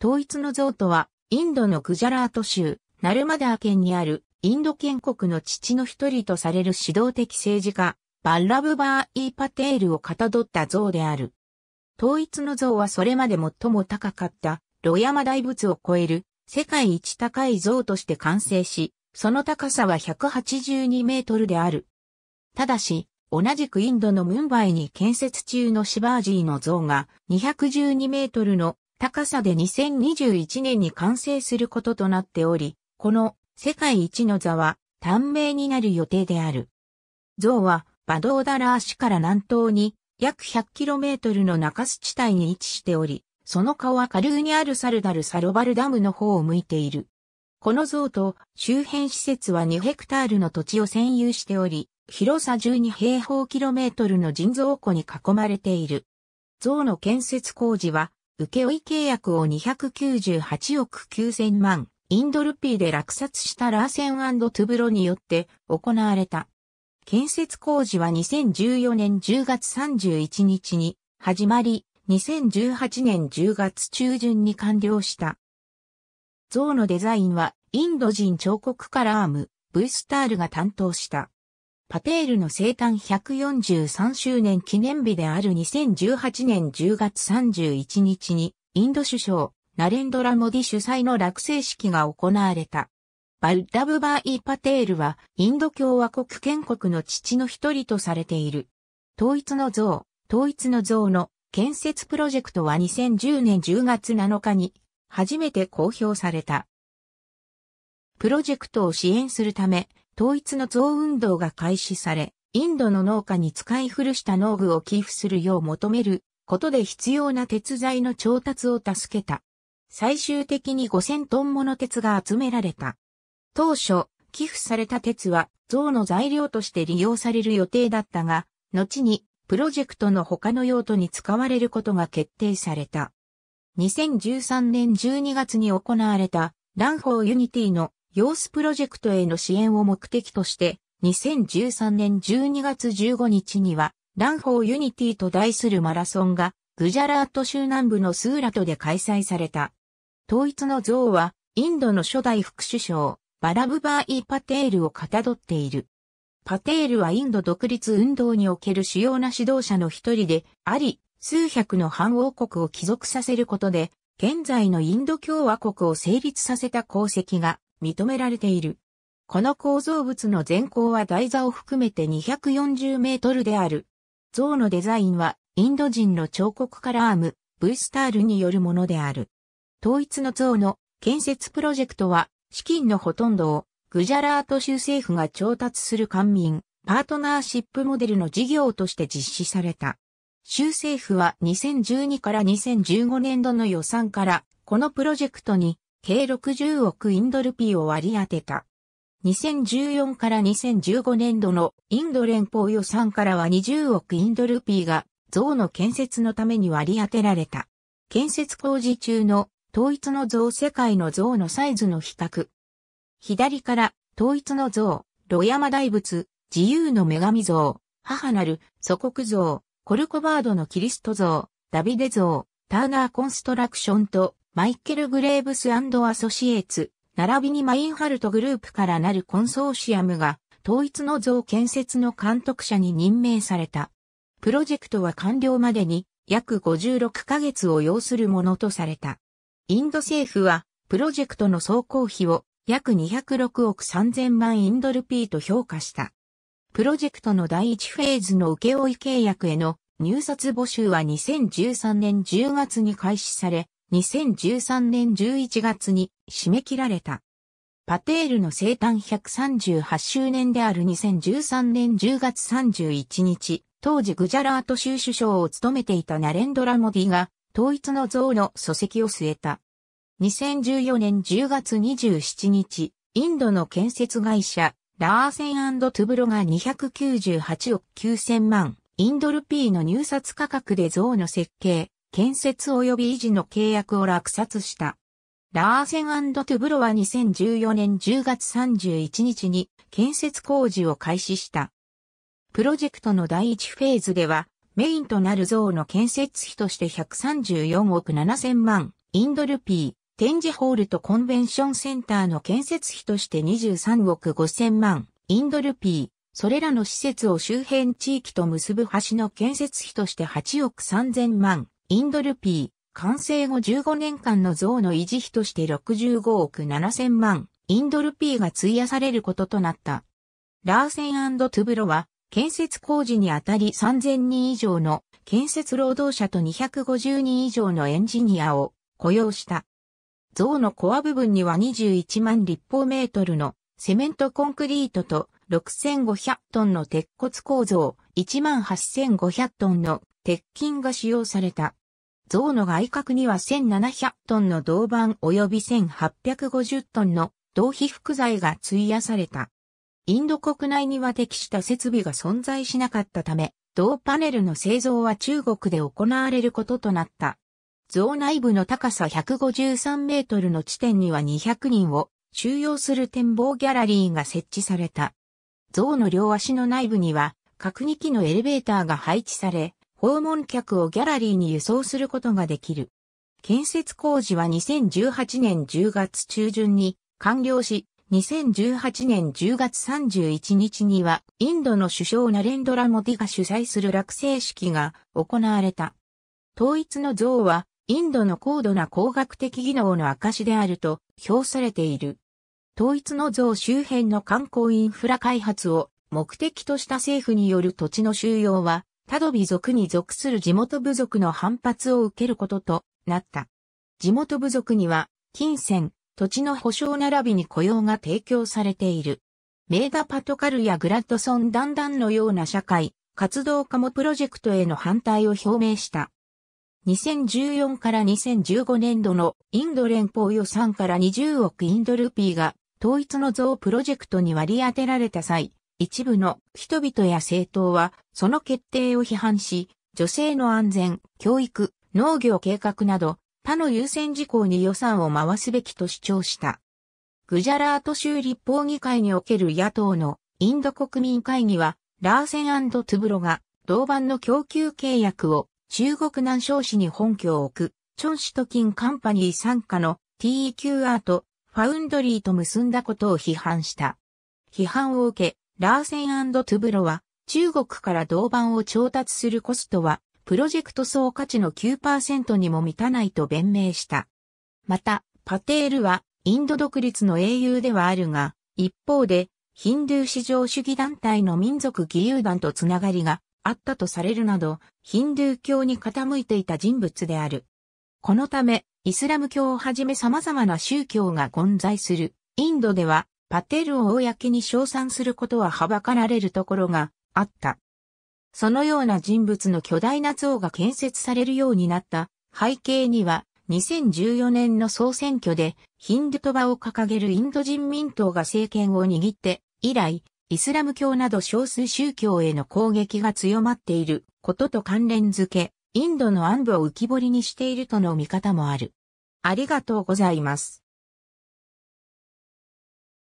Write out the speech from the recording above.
統一の像とは、インドのクジャラート州、ナルマダー県にある、インド建国の父の一人とされる指導的政治家、バッラブバー・イー・パテールをかたどった像である。統一の像はそれまで最も高かった、ロヤマ大仏を超える、世界一高い像として完成し、その高さは182メートルである。ただし、同じくインドのムンバイに建設中のシバージーの像が212メートルの高さで2021年に完成することとなっており、この世界一の座は短命になる予定である。像はバドーダラー市から南東に約 100km の中洲地帯に位置しており、その顔は下流にあるサルダルサロバルダムの方を向いている。この像と周辺施設は2ヘクタールの土地を占有しており、広さ12平方キロメートルの人造湖に囲まれている。像の建設工事は請負契約を298億9000万、インドルピーで落札したラーセントゥブロによって行われた。建設工事は2014年10月31日に始まり、2018年10月中旬に完了した。像のデザインはインド人彫刻家ラーム、ブイスタールが担当した。パテールの生誕143周年記念日である2018年10月31日に、インド首相、ナレンドラモディ主催の落成式が行われた。バルダブバー・イ・パテールは、インド共和国建国の父の一人とされている。統一の像、統一の像の建設プロジェクトは2010年10月7日に、初めて公表された。プロジェクトを支援するため、統一の増運動が開始され、インドの農家に使い古した農具を寄付するよう求めることで必要な鉄材の調達を助けた。最終的に5000トンもの鉄が集められた。当初、寄付された鉄は象の材料として利用される予定だったが、後にプロジェクトの他の用途に使われることが決定された。2013年12月に行われた、蘭方ユニティの様子プロジェクトへの支援を目的として、2013年12月15日には、ランフォーユニティと題するマラソンが、グジャラート州南部のスーラトで開催された。統一の像は、インドの初代副首相、バラブバー・イ・パテールをかたどっている。パテールはインド独立運動における主要な指導者の一人であり、数百の反王国を帰属させることで、現在のインド共和国を成立させた功績が認められている。この構造物の全高は台座を含めて240メートルである。像のデザインはインド人の彫刻カラーム、ブイスタールによるものである。統一の像の建設プロジェクトは資金のほとんどをグジャラート州政府が調達する官民、パートナーシップモデルの事業として実施された。州政府は2012から2015年度の予算からこのプロジェクトに計60億インドルピーを割り当てた。2014から2015年度のインド連邦予算からは20億インドルピーが像の建設のために割り当てられた。建設工事中の統一の像世界の像のサイズの比較。左から統一の像、ロヤマ大仏、自由の女神像、母なる祖国像、コルコバードのキリスト像、ダビデ像、ターナーコンストラクションとマイケル・グレーブスアソシエーツ、並びにマインハルトグループからなるコンソーシアムが、統一の像建設の監督者に任命された。プロジェクトは完了までに約56ヶ月を要するものとされた。インド政府は、プロジェクトの総工費を約206億3000万インドルピーと評価した。プロジェクトの第1フェーズのけ負契約への入札募集は2013年10月に開始され、2013年11月に締め切られた。パテールの生誕138周年である2013年10月31日、当時グジャラート州首相を務めていたナレンドラモディが、統一の像の礎石を据えた。2014年10月27日、インドの建設会社、ラーセントゥブロが298億9000万、インドルピーの入札価格で像の設計、建設及び維持の契約を落札した。ラーセントゥブロは2014年10月31日に建設工事を開始した。プロジェクトの第1フェーズでは、メインとなる像の建設費として134億7000万インドルピー、展示ホールとコンベンションセンターの建設費として23億5000万インドルピー、それらの施設を周辺地域と結ぶ橋の建設費として8億3000万インドルピー、完成後15年間の像の維持費として65億7千万、インドルピーが費やされることとなった。ラーセントゥブロは、建設工事にあたり3000人以上の建設労働者と250人以上のエンジニアを雇用した。像のコア部分には21万立方メートルのセメントコンクリートと6500トンの鉄骨構造、1万8500トンの鉄筋が使用された。象の外角には1700トンの銅板及び1850トンの銅皮覆材が費やされた。インド国内には適した設備が存在しなかったため、銅パネルの製造は中国で行われることとなった。像内部の高さ153メートルの地点には200人を収容する展望ギャラリーが設置された。像の両足の内部には、角2機のエレベーターが配置され、訪問客をギャラリーに輸送することができる。建設工事は2018年10月中旬に完了し、2018年10月31日には、インドの首相ナレンドラ・モディが主催する落成式が行われた。統一の像は、インドの高度な工学的技能の証であると評されている。統一の像周辺の観光インフラ開発を目的とした政府による土地の収容はタドビ族に属する地元部族の反発を受けることとなった。地元部族には、金銭、土地の保証並びに雇用が提供されている。メーダ・パトカルやグラッドソン・ダンダンのような社会、活動家もプロジェクトへの反対を表明した。2014から2015年度のインド連邦予算から20億インドルピーが統一の像プロジェクトに割り当てられた際、一部の人々や政党は、その決定を批判し、女性の安全、教育、農業計画など、他の優先事項に予算を回すべきと主張した。グジャラート州立法議会における野党のインド国民会議は、ラーセントゥブロが銅版の供給契約を中国南昌市に本拠を置く、チョンシトキンカンパニー傘下の TEQ アート、ファウンドリーと結んだことを批判した。批判を受け、ラーセントゥブロは、中国から銅板を調達するコストは、プロジェクト総価値の9%にも満たないと弁明した。また、パテールは、インド独立の英雄ではあるが、一方で、ヒンドゥー至上主義団体の民族義勇団とつながりがあったとされるなど、ヒンドゥー教に傾いていた人物である。このため、イスラム教をはじめ様々な宗教が混在する、インドでは、パテルを公に称賛することははばかられるところがあった。そのような人物の巨大な像が建設されるようになった背景には2014年の総選挙でヒンドゥトバを掲げるインド人民党が政権を握って以来イスラム教など少数宗教への攻撃が強まっていることと関連づけインドの暗部を浮き彫りにしているとの見方もある。ありがとうございます。